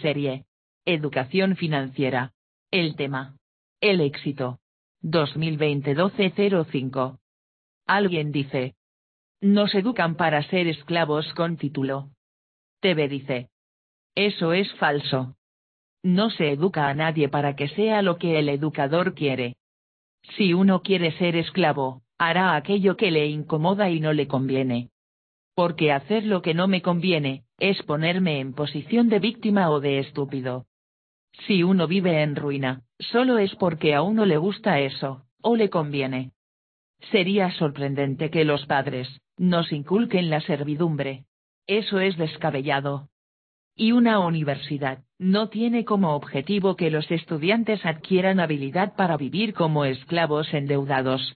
Serie. Educación financiera. El tema. El éxito. 2020-1205. Alguien dice. Nos educan para ser esclavos con título. TV dice. Eso es falso. No se educa a nadie para que sea lo que el educador quiere. Si uno quiere ser esclavo, hará aquello que le incomoda y no le conviene. Porque hacer lo que no me conviene, es ponerme en posición de víctima o de estúpido. Si uno vive en ruina, solo es porque a uno le gusta eso, o le conviene. Sería sorprendente que los padres nos inculquen la servidumbre. Eso es descabellado. Y una universidad no tiene como objetivo que los estudiantes adquieran habilidad para vivir como esclavos endeudados.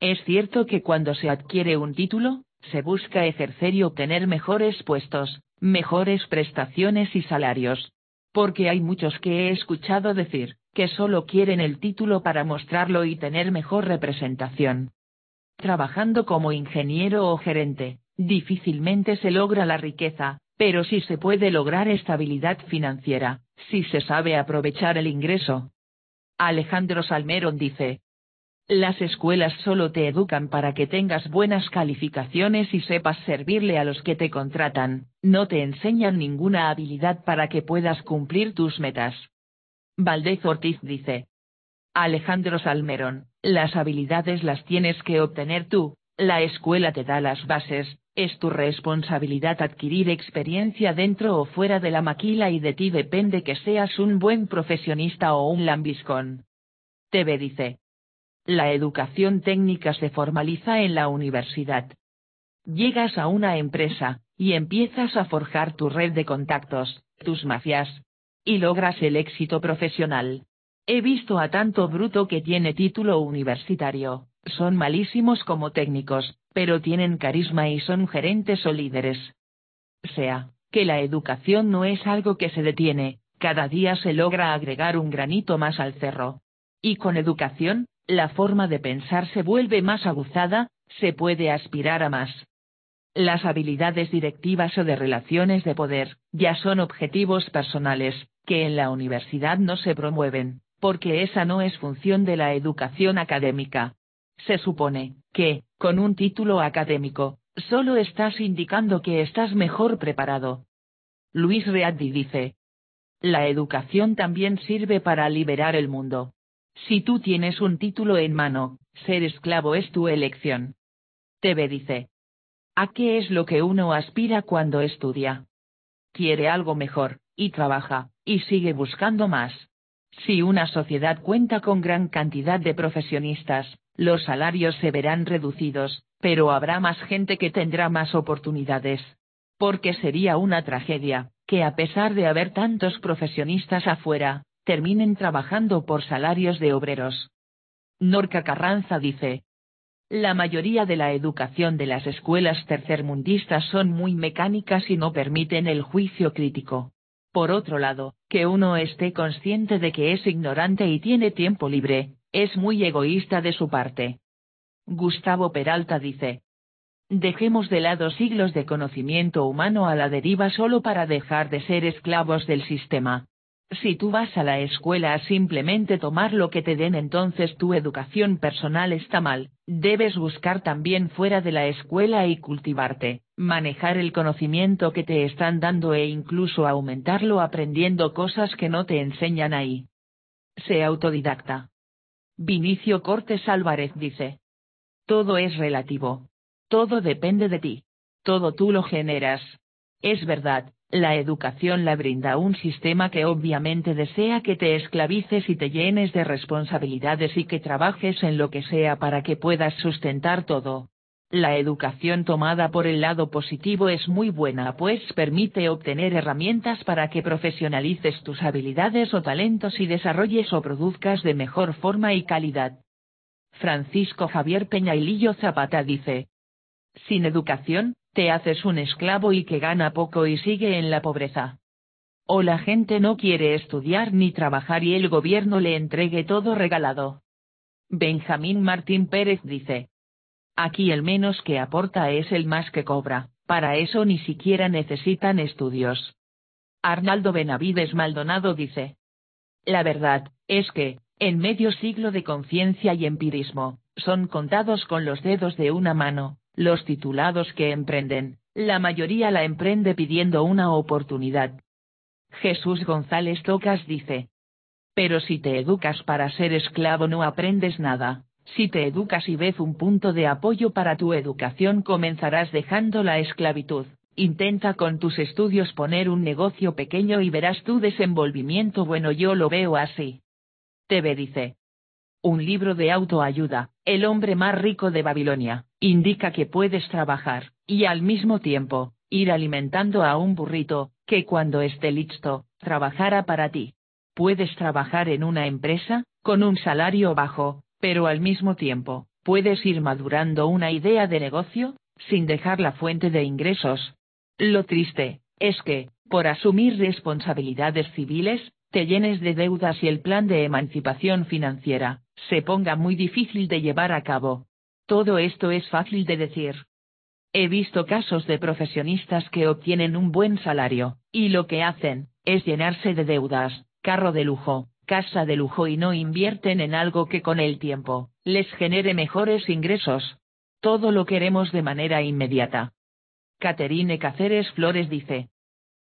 Es cierto que cuando se adquiere un título, se busca ejercer y obtener mejores puestos, mejores prestaciones y salarios. Porque hay muchos que he escuchado decir, que solo quieren el título para mostrarlo y tener mejor representación. Trabajando como ingeniero o gerente, difícilmente se logra la riqueza, pero sí se puede lograr estabilidad financiera, si se sabe aprovechar el ingreso. Alejandro Salmerón dice, las escuelas solo te educan para que tengas buenas calificaciones y sepas servirle a los que te contratan, no te enseñan ninguna habilidad para que puedas cumplir tus metas. Valdez Ortiz dice. Alejandro Salmerón, las habilidades las tienes que obtener tú, la escuela te da las bases, es tu responsabilidad adquirir experiencia dentro o fuera de la maquila y de ti depende que seas un buen profesionista o un lambiscón. TV dice. La educación técnica se formaliza en la universidad. Llegas a una empresa, y empiezas a forjar tu red de contactos, tus mafias. Y logras el éxito profesional. He visto a tanto bruto que tiene título universitario, son malísimos como técnicos, pero tienen carisma y son gerentes o líderes. Sea, que la educación no es algo que se detiene, cada día se logra agregar un granito más al cerro. Y con educación, la forma de pensar se vuelve más aguzada, se puede aspirar a más. Las habilidades directivas o de relaciones de poder ya son objetivos personales, que en la universidad no se promueven, porque esa no es función de la educación académica. Se supone que, con un título académico, solo estás indicando que estás mejor preparado. Luis Readdi dice, la educación también sirve para liberar el mundo. Si tú tienes un título en mano, ser esclavo es tu elección. TV dice. ¿A qué es lo que uno aspira cuando estudia? Quiere algo mejor, y trabaja, y sigue buscando más. Si una sociedad cuenta con gran cantidad de profesionistas, los salarios se verán reducidos, pero habrá más gente que tendrá más oportunidades. Porque sería una tragedia, que a pesar de haber tantos profesionistas afuera, terminen trabajando por salarios de obreros. Norca Carranza dice. La mayoría de la educación de las escuelas tercermundistas son muy mecánicas y no permiten el juicio crítico. Por otro lado, que uno esté consciente de que es ignorante y tiene tiempo libre, es muy egoísta de su parte. Gustavo Peralta dice. Dejemos de lado siglos de conocimiento humano a la deriva solo para dejar de ser esclavos del sistema. Si tú vas a la escuela a simplemente tomar lo que te den, entonces tu educación personal está mal, debes buscar también fuera de la escuela y cultivarte, manejar el conocimiento que te están dando e incluso aumentarlo aprendiendo cosas que no te enseñan ahí. Sé autodidacta. Vinicio Cortés Álvarez dice. Todo es relativo. Todo depende de ti. Todo tú lo generas. Es verdad, la educación la brinda un sistema que obviamente desea que te esclavices y te llenes de responsabilidades y que trabajes en lo que sea para que puedas sustentar todo. La educación tomada por el lado positivo es muy buena pues permite obtener herramientas para que profesionalices tus habilidades o talentos y desarrolles o produzcas de mejor forma y calidad. Francisco Javier Peña y Lillo Zapata dice. Sin educación, te haces un esclavo y que gana poco y sigue en la pobreza. O la gente no quiere estudiar ni trabajar y el gobierno le entregue todo regalado. Benjamín Martín Pérez dice. Aquí el menos que aporta es el más que cobra, para eso ni siquiera necesitan estudios. Arnaldo Benavides Maldonado dice. La verdad, es que, en medio siglo de conciencia y empirismo, son contados con los dedos de una mano, los titulados que emprenden, la mayoría la emprende pidiendo una oportunidad. Jesús González Tocas dice. Pero si te educas para ser esclavo no aprendes nada, si te educas y ves un punto de apoyo para tu educación comenzarás dejando la esclavitud. Intenta con tus estudios poner un negocio pequeño y verás tu desenvolvimiento bueno yo lo veo así. TV dice, un libro de autoayuda, El hombre más rico de Babilonia, indica que puedes trabajar, y al mismo tiempo, ir alimentando a un burrito, que cuando esté listo, trabajara para ti. Puedes trabajar en una empresa, con un salario bajo, pero al mismo tiempo, puedes ir madurando una idea de negocio, sin dejar la fuente de ingresos. Lo triste, es que, por asumir responsabilidades civiles, te llenes de deudas y el plan de emancipación financiera, se ponga muy difícil de llevar a cabo. Todo esto es fácil de decir. He visto casos de profesionistas que obtienen un buen salario, y lo que hacen, es llenarse de deudas, carro de lujo, casa de lujo y no invierten en algo que con el tiempo, les genere mejores ingresos. Todo lo queremos de manera inmediata. Caterine Cáceres Flores dice.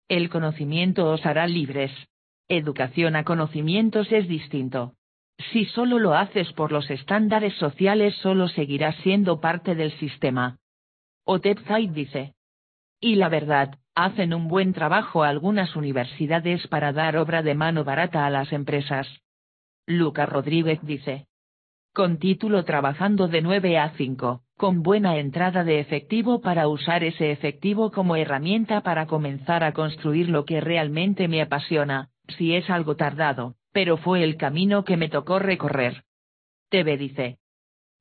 El conocimiento os hará libres. Educación a conocimientos es distinto. Si solo lo haces por los estándares sociales solo seguirás siendo parte del sistema. Otepzait dice. Y la verdad, hacen un buen trabajo algunas universidades para dar obra de mano barata a las empresas. Luca Rodríguez dice. Con título trabajando de 9 a 5, con buena entrada de efectivo para usar ese efectivo como herramienta para comenzar a construir lo que realmente me apasiona, si es algo tardado, pero fue el camino que me tocó recorrer. TV dice.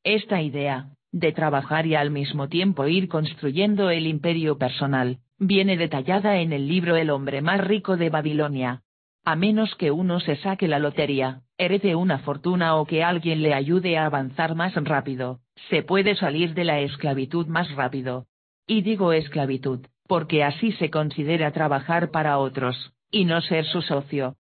Esta idea, de trabajar y al mismo tiempo ir construyendo el imperio personal, viene detallada en el libro El hombre más rico de Babilonia. A menos que uno se saque la lotería, herede una fortuna o que alguien le ayude a avanzar más rápido, se puede salir de la esclavitud más rápido. Y digo esclavitud, porque así se considera trabajar para otros, y no ser su socio.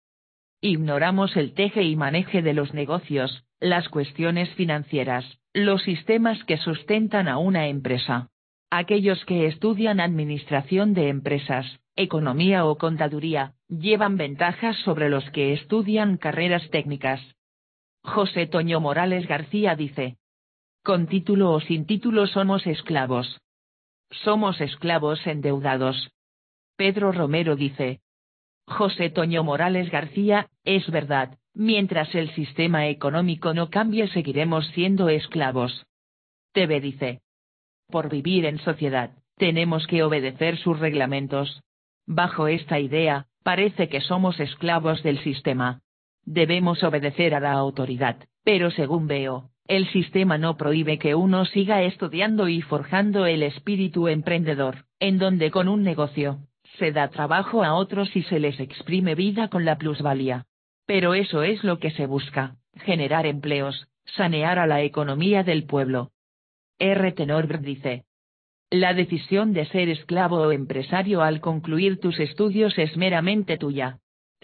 Ignoramos el teje y maneje de los negocios, las cuestiones financieras, los sistemas que sustentan a una empresa. Aquellos que estudian administración de empresas, economía o contaduría, llevan ventajas sobre los que estudian carreras técnicas. José Toño Morales García dice, con título o sin título somos esclavos. Somos esclavos endeudados. Pedro Romero dice, José Toño Morales García, es verdad, mientras el sistema económico no cambie seguiremos siendo esclavos. TV dice. Por vivir en sociedad, tenemos que obedecer sus reglamentos. Bajo esta idea, parece que somos esclavos del sistema. Debemos obedecer a la autoridad, pero según veo, el sistema no prohíbe que uno siga estudiando y forjando el espíritu emprendedor, en donde con un negocio, se da trabajo a otros y se les exprime vida con la plusvalía. Pero eso es lo que se busca, generar empleos, sanear a la economía del pueblo. R. Tenor dice. La decisión de ser esclavo o empresario al concluir tus estudios es meramente tuya.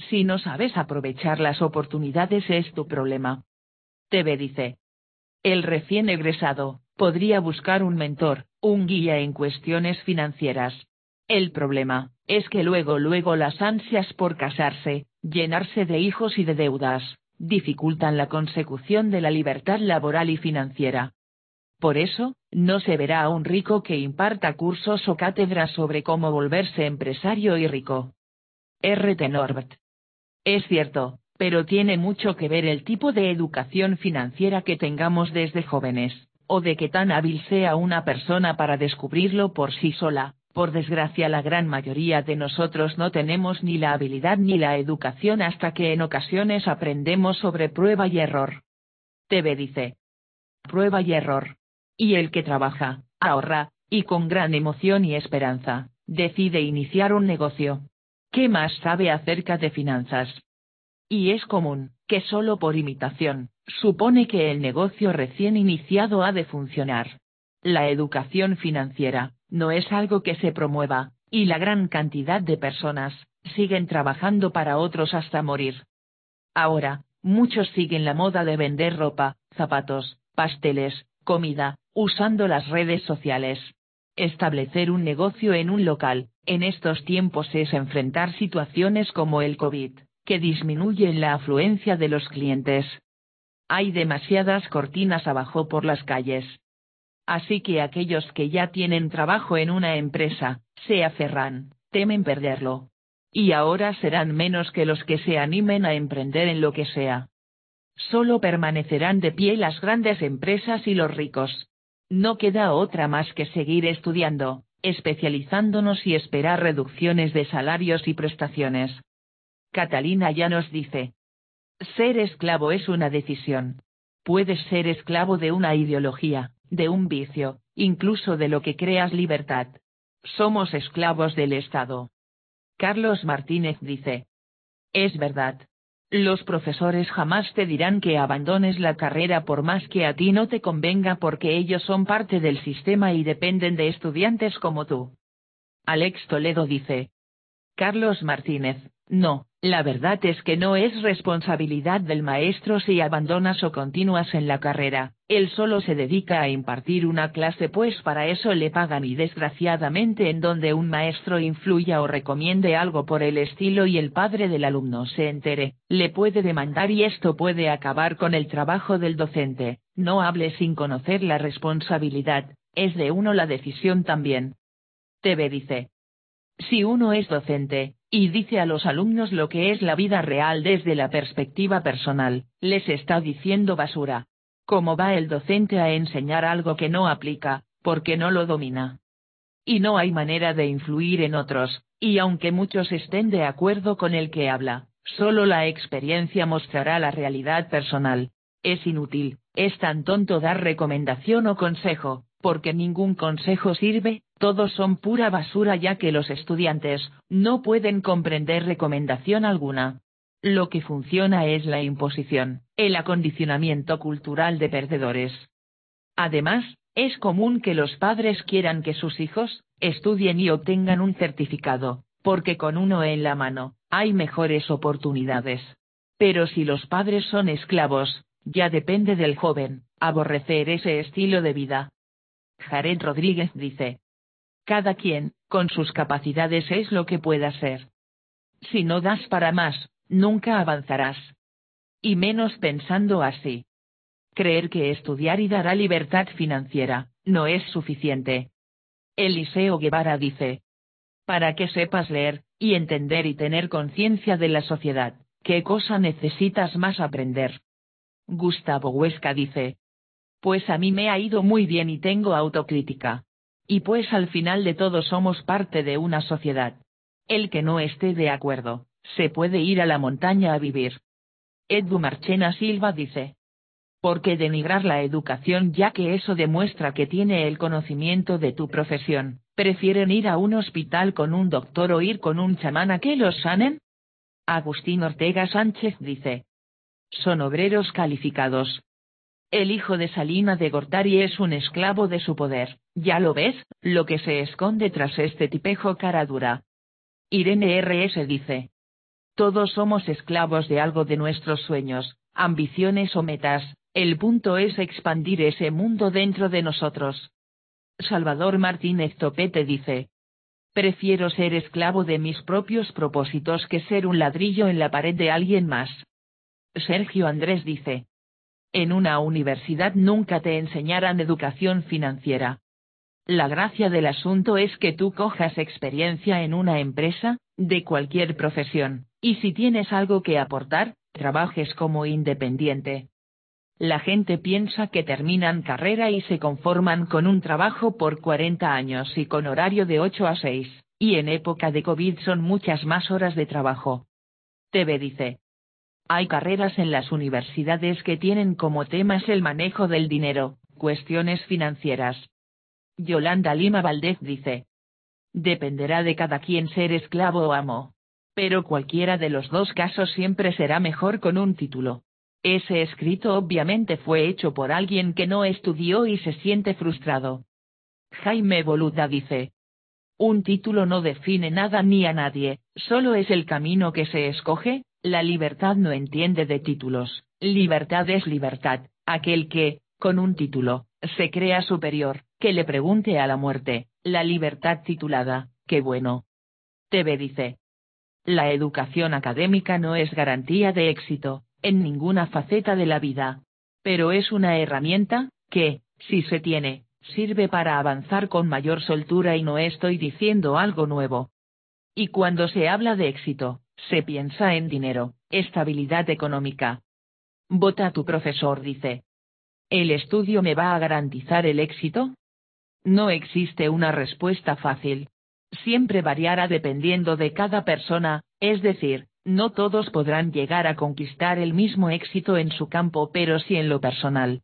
Si no sabes aprovechar las oportunidades es tu problema. TV dice. El recién egresado, podría buscar un mentor, un guía en cuestiones financieras, el problema es que luego, luego las ansias por casarse, llenarse de hijos y de deudas, dificultan la consecución de la libertad laboral y financiera. Por eso, no se verá a un rico que imparta cursos o cátedras sobre cómo volverse empresario y rico. R. Norbert. Es cierto, pero tiene mucho que ver el tipo de educación financiera que tengamos desde jóvenes, o de que tan hábil sea una persona para descubrirlo por sí sola, por desgracia la gran mayoría de nosotros no tenemos ni la habilidad ni la educación hasta que en ocasiones aprendemos sobre prueba y error. TV dice. Prueba y error. Y el que trabaja, ahorra, y con gran emoción y esperanza, decide iniciar un negocio. ¿Qué más sabe acerca de finanzas? Y es común, que solo por imitación, supone que el negocio recién iniciado ha de funcionar. La educación financiera, no es algo que se promueva, y la gran cantidad de personas siguen trabajando para otros hasta morir. Ahora, muchos siguen la moda de vender ropa, zapatos, pasteles, comida, usando las redes sociales. Establecer un negocio en un local, en estos tiempos es enfrentar situaciones como el COVID, que disminuyen la afluencia de los clientes. Hay demasiadas cortinas abajo por las calles, así que aquellos que ya tienen trabajo en una empresa, se aferran, temen perderlo. Y ahora serán menos que los que se animen a emprender en lo que sea. Solo permanecerán de pie las grandes empresas y los ricos. No queda otra más que seguir estudiando, especializándonos y esperar reducciones de salarios y prestaciones. Catalina ya nos dice. Ser esclavo es una decisión. Puedes ser esclavo de una ideología, de un vicio, incluso de lo que creas libertad. Somos esclavos del Estado. Carlos Martínez dice. Es verdad. Los profesores jamás te dirán que abandones la carrera por más que a ti no te convenga porque ellos son parte del sistema y dependen de estudiantes como tú. Alex Toledo dice. Carlos Martínez, no, la verdad es que no es responsabilidad del maestro si abandonas o continúas en la carrera, él solo se dedica a impartir una clase pues para eso le pagan y desgraciadamente en donde un maestro influya o recomiende algo por el estilo y el padre del alumno se entere, le puede demandar y esto puede acabar con el trabajo del docente, no hable sin conocer la responsabilidad, es de uno la decisión también. TV dice. Si uno es docente, y dice a los alumnos lo que es la vida real desde la perspectiva personal, les está diciendo basura. ¿Cómo va el docente a enseñar algo que no aplica, porque no lo domina? Y no hay manera de influir en otros, y aunque muchos estén de acuerdo con el que habla, solo la experiencia mostrará la realidad personal. Es inútil, es tan tonto dar recomendación o consejo, porque ningún consejo sirve, todos son pura basura ya que los estudiantes no pueden comprender recomendación alguna. Lo que funciona es la imposición, el acondicionamiento cultural de perdedores. Además, es común que los padres quieran que sus hijos estudien y obtengan un certificado, porque con uno en la mano, hay mejores oportunidades. Pero si los padres son esclavos, ya depende del joven, aborrecer ese estilo de vida. Jared Rodríguez dice. Cada quien, con sus capacidades es lo que pueda ser. Si no das para más, nunca avanzarás. Y menos pensando así. Creer que estudiar y dará libertad financiera, no es suficiente. Eliseo Guevara dice. Para que sepas leer, y entender y tener conciencia de la sociedad, ¿qué cosa necesitas más aprender? Gustavo Huesca dice, pues a mí me ha ido muy bien y tengo autocrítica. Y pues al final de todo somos parte de una sociedad. El que no esté de acuerdo, se puede ir a la montaña a vivir. Edu Marchena Silva dice. ¿Por qué denigrar la educación ya que eso demuestra que tiene el conocimiento de tu profesión? ¿Prefieren ir a un hospital con un doctor o ir con un chamán a que los sanen? Agustín Ortega Sánchez dice. Son obreros calificados, el hijo de Salina de Gortari es un esclavo de su poder, ya lo ves, lo que se esconde tras este tipejo cara dura. Irene R.S. dice. Todos somos esclavos de algo de nuestros sueños, ambiciones o metas, el punto es expandir ese mundo dentro de nosotros. Salvador Martínez Topete dice. Prefiero ser esclavo de mis propios propósitos que ser un ladrillo en la pared de alguien más. Sergio Andrés dice. En una universidad nunca te enseñarán educación financiera. La gracia del asunto es que tú cojas experiencia en una empresa, de cualquier profesión, y si tienes algo que aportar, trabajes como independiente. La gente piensa que terminan carrera y se conforman con un trabajo por 40 años y con horario de 8 a 6, y en época de COVID son muchas más horas de trabajo. TV dice, hay carreras en las universidades que tienen como temas el manejo del dinero, cuestiones financieras. Yolanda Lima Valdez dice. Dependerá de cada quien ser esclavo o amo. Pero cualquiera de los dos casos siempre será mejor con un título. Ese escrito obviamente fue hecho por alguien que no estudió y se siente frustrado. Jaime Boluda dice. Un título no define nada ni a nadie, solo es el camino que se escoge, la libertad no entiende de títulos, libertad es libertad, aquel que, con un título, se crea superior, que le pregunte a la muerte, la libertad titulada, qué bueno. TV dice. La educación académica no es garantía de éxito, en ninguna faceta de la vida. Pero es una herramienta, que, si se tiene, Sirve para avanzar con mayor soltura y no estoy diciendo algo nuevo. Y cuando se habla de éxito, se piensa en dinero, estabilidad económica. Vota tu profesor, dice. ¿El estudio me va a garantizar el éxito? No existe una respuesta fácil. Siempre variará dependiendo de cada persona, es decir, no todos podrán llegar a conquistar el mismo éxito en su campo, pero sí en lo personal.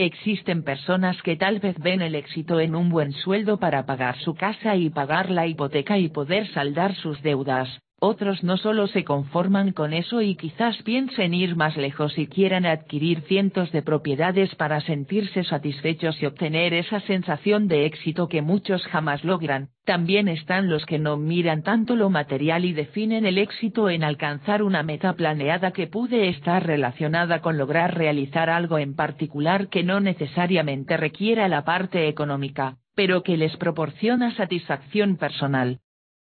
Existen personas que tal vez ven el éxito en un buen sueldo para pagar su casa y pagar la hipoteca y poder saldar sus deudas, otros no solo se conforman con eso y quizás piensen ir más lejos y quieran adquirir cientos de propiedades para sentirse satisfechos y obtener esa sensación de éxito que muchos jamás logran. También están los que no miran tanto lo material y definen el éxito en alcanzar una meta planeada que puede estar relacionada con lograr realizar algo en particular que no necesariamente requiera la parte económica, pero que les proporciona satisfacción personal.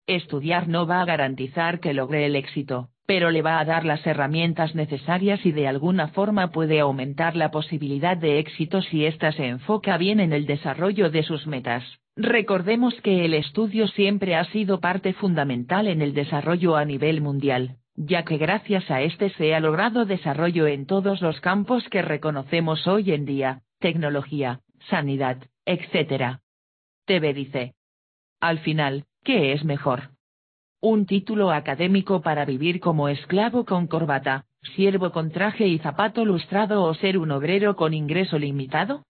Estudiar no va a garantizar que logre el éxito, pero le va a dar las herramientas necesarias y de alguna forma puede aumentar la posibilidad de éxito si ésta se enfoca bien en el desarrollo de sus metas. Recordemos que el estudio siempre ha sido parte fundamental en el desarrollo a nivel mundial, ya que gracias a este se ha logrado desarrollo en todos los campos que reconocemos hoy en día, tecnología, sanidad, etc. TV dice. Al final, ¿Qué es mejor? Un título académico para vivir como esclavo con corbata, siervo con traje y zapato lustrado o ser un obrero con ingreso limitado?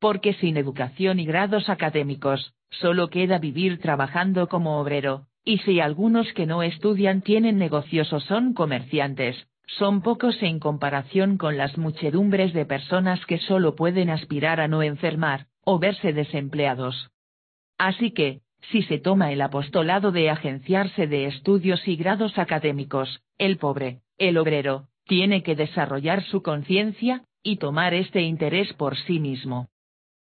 Porque sin educación y grados académicos, solo queda vivir trabajando como obrero, y si algunos que no estudian tienen negocios o son comerciantes, son pocos en comparación con las muchedumbres de personas que solo pueden aspirar a no enfermar, o verse desempleados. Así que, si se toma el apostolado de agenciarse de estudios y grados académicos, el pobre, el obrero, tiene que desarrollar su conciencia, y tomar este interés por sí mismo.